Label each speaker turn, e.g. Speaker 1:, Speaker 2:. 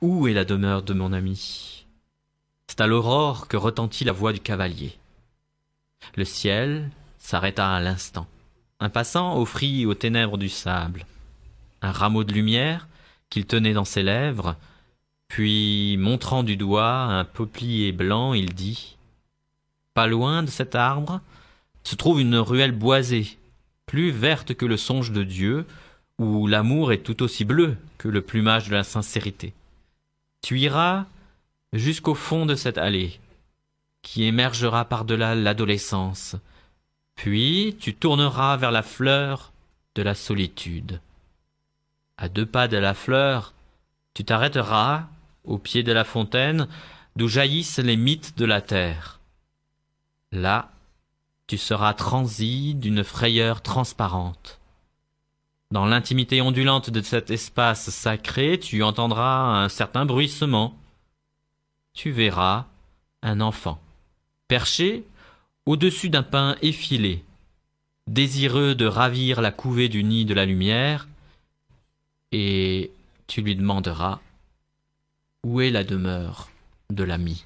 Speaker 1: Où est la demeure de mon ami C'est à l'aurore que retentit la voix du cavalier. Le ciel s'arrêta à l'instant. Un passant offrit aux ténèbres du sable un rameau de lumière qu'il tenait dans ses lèvres, puis, montrant du doigt un peuplier blanc, il dit Pas loin de cet arbre se trouve une ruelle boisée, plus verte que le songe de Dieu, où l'amour est tout aussi bleu que le plumage de la sincérité. Tu iras jusqu'au fond de cette allée, qui émergera par-delà l'adolescence, puis tu tourneras vers la fleur de la solitude. À deux pas de la fleur, tu t'arrêteras au pied de la fontaine d'où jaillissent les mythes de la terre. Là, tu seras transi d'une frayeur transparente. Dans l'intimité ondulante de cet espace sacré, tu entendras un certain bruissement. Tu verras un enfant, perché au-dessus d'un pain effilé, désireux de ravir la couvée du nid de la lumière, et tu lui demanderas où est la demeure de l'ami.